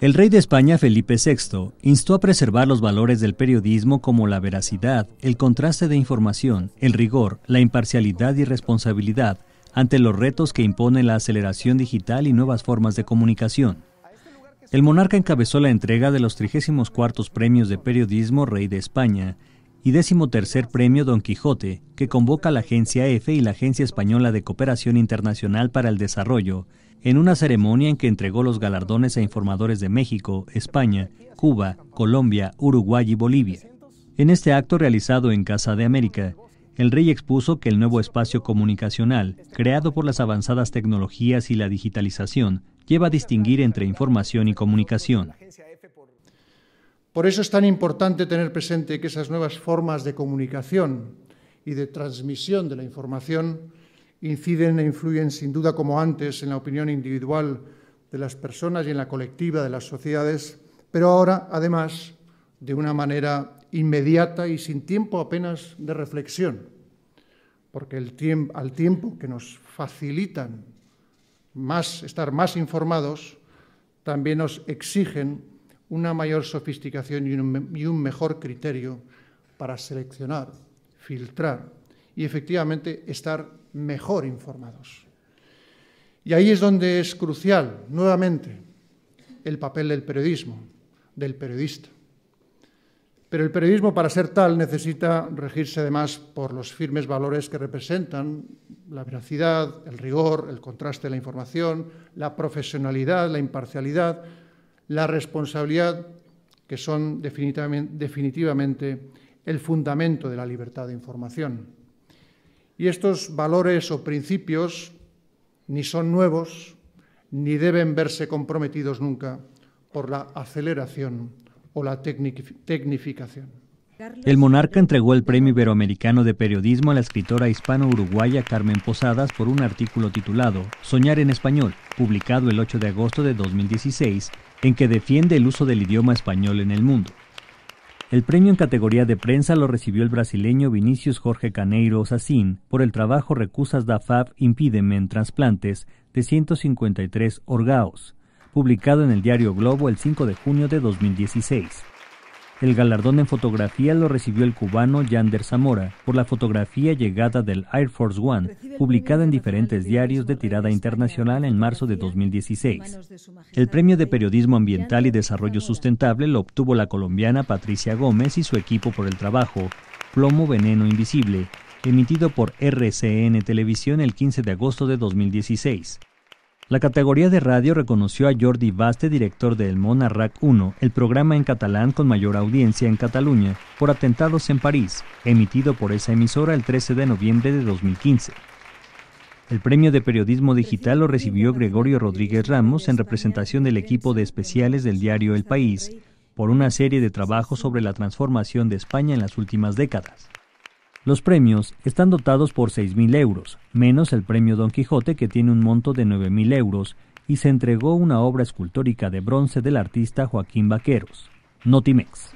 El rey de España, Felipe VI, instó a preservar los valores del periodismo como la veracidad, el contraste de información, el rigor, la imparcialidad y responsabilidad ante los retos que impone la aceleración digital y nuevas formas de comunicación. El monarca encabezó la entrega de los 34 Premios de Periodismo Rey de España, y tercer premio Don Quijote, que convoca la Agencia EFE y la Agencia Española de Cooperación Internacional para el Desarrollo, en una ceremonia en que entregó los galardones a informadores de México, España, Cuba, Colombia, Uruguay y Bolivia. En este acto realizado en Casa de América, el rey expuso que el nuevo espacio comunicacional, creado por las avanzadas tecnologías y la digitalización, lleva a distinguir entre información y comunicación. Por eso es tan importante tener presente que esas nuevas formas de comunicación y de transmisión de la información inciden e influyen sin duda como antes en la opinión individual de las personas y en la colectiva de las sociedades, pero ahora además de una manera inmediata y sin tiempo apenas de reflexión, porque el al tiempo que nos facilitan más, estar más informados, también nos exigen una mayor sofisticación y un, mejor criterio para seleccionar, filtrar y efectivamente estar mejor informados. Y ahí es donde es crucial, nuevamente, el papel del periodismo, del periodista. Pero el periodismo, para ser tal, necesita regirse además por los firmes valores que representan la veracidad, el rigor, el contraste de la información, la profesionalidad, la imparcialidad, la responsabilidad, que son definitivamente el fundamento de la libertad de información. Y estos valores o principios ni son nuevos, ni deben verse comprometidos nunca por la aceleración o la tecnificación. El monarca entregó el Premio Iberoamericano de Periodismo a la escritora hispano-uruguaya Carmen Posadas por un artículo titulado Soñar en Español, publicado el 8 de agosto de 2016, en que defiende el uso del idioma español en el mundo. El premio en categoría de prensa lo recibió el brasileño Vinicius Jorge Caneiro Sassin por el trabajo Recusas da Fab Impídeme Transplantes de 153 Orgaos, publicado en el diario Globo el 5 de junio de 2016. El galardón en fotografía lo recibió el cubano Yander Zamora por la fotografía llegada del Air Force One, publicada en diferentes diarios de tirada internacional en marzo de 2016. El premio de Periodismo Ambiental y Desarrollo Sustentable lo obtuvo la colombiana Patricia Gómez y su equipo por el trabajo Plomo Veneno Invisible, emitido por RCN Televisión el 15 de agosto de 2016. La categoría de radio reconoció a Jordi Baste, director de El Mona 1, el programa en catalán con mayor audiencia en Cataluña, por atentados en París, emitido por esa emisora el 13 de noviembre de 2015. El premio de periodismo digital lo recibió Gregorio Rodríguez Ramos en representación del equipo de especiales del diario El País por una serie de trabajos sobre la transformación de España en las últimas décadas. Los premios están dotados por 6.000 euros, menos el premio Don Quijote que tiene un monto de 9.000 euros y se entregó una obra escultórica de bronce del artista Joaquín Vaqueros, Notimex.